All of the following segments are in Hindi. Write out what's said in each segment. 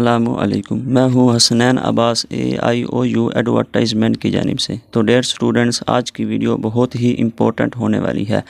अल्लाम मैं हूं Hasnain Abbas A I O U advertisement की जानब से तो डेयर स्टूडेंट्स आज की वीडियो बहुत ही इम्पोर्टेंट होने वाली है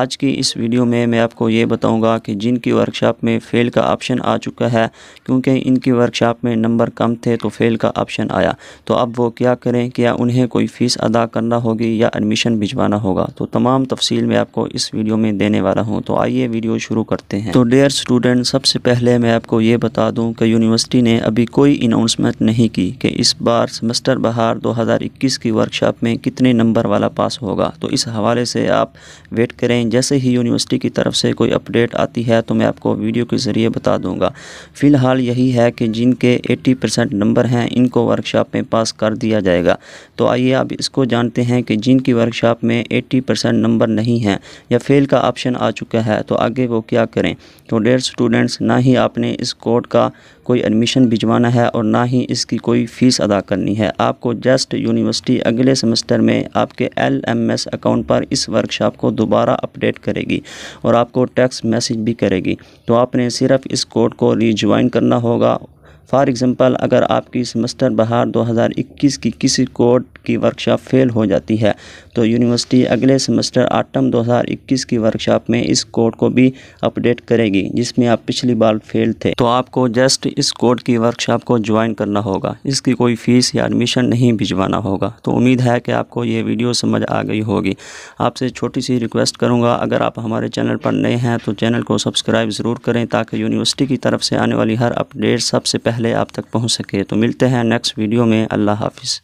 आज की इस वीडियो में मैं आपको ये बताऊंगा कि जिनकी वर्कशॉप में फ़ेल का ऑप्शन आ चुका है क्योंकि इनकी वर्कशॉप में नंबर कम थे तो फ़ेल का ऑप्शन आया तो अब वो क्या करें क्या उन्हें कोई फ़ीस अदा करना होगी या एडमिशन भिजवाना होगा तो तमाम तफसील मैं आपको इस वीडियो में देने वाला हूँ तो आइए वीडियो शुरू करते हैं तो डेयर स्टूडेंट सबसे पहले मैं आपको ये बता दूँ कि यूनिवर्सिटी यूनिवर्सिटी ने अभी कोई अनाउंसमेंट नहीं की कि इस बार सेमेस्टर बहार 2021 की वर्कशॉप में कितने नंबर वाला पास होगा तो इस हवाले से आप वेट करें जैसे ही यूनिवर्सिटी की तरफ से कोई अपडेट आती है तो मैं आपको वीडियो के ज़रिए बता दूंगा फ़िलहाल यही है कि जिनके एट्टी परसेंट नंबर हैं इनको वर्कशॉप में पास कर दिया जाएगा तो आइए आप इसको जानते हैं कि जिनकी वर्कशॉप में एट्टी परसेंट नंबर नहीं है या फेल का ऑप्शन आ चुका है तो आगे वो क्या करें तो डेढ़ स्टूडेंट्स ना ही आपने इस कोड का कोई एडमिशन एडमिशन भिजवाना है और ना ही इसकी कोई फ़ीस अदा करनी है आपको जस्ट यूनिवर्सिटी अगले सेमेस्टर में आपके एल एम एस अकाउंट पर इस वर्कशॉप को दोबारा अपडेट करेगी और आपको टैक्स मैसेज भी करेगी तो आपने सिर्फ इस कोड को रिज्वाइन करना होगा फॉर एग्ज़ाम्पल अगर आपकी सेमेस्टर बहार 2021 की किसी कोड की वर्कशॉप फेल हो जाती है तो यूनिवर्सिटी अगले सेमेस्टर आटम 2021 की वर्कशॉप में इस कोड को भी अपडेट करेगी जिसमें आप पिछली बार फेल थे तो आपको जस्ट इस कोड की वर्कशॉप को ज्वाइन करना होगा इसकी कोई फ़ीस या एडमिशन नहीं भिजवाना होगा तो उम्मीद है कि आपको ये वीडियो समझ आ गई होगी आपसे छोटी सी रिक्वेस्ट करूँगा अगर आप हमारे चैनल पर नए हैं तो चैनल को सब्सक्राइब ज़रूर करें ताकि यूनिवर्सिटी की तरफ से आने वाली हर अपडेट सबसे पहले आप तक पहुँच सके तो मिलते हैं नेक्स्ट वीडियो में अल्लाह हाफिज़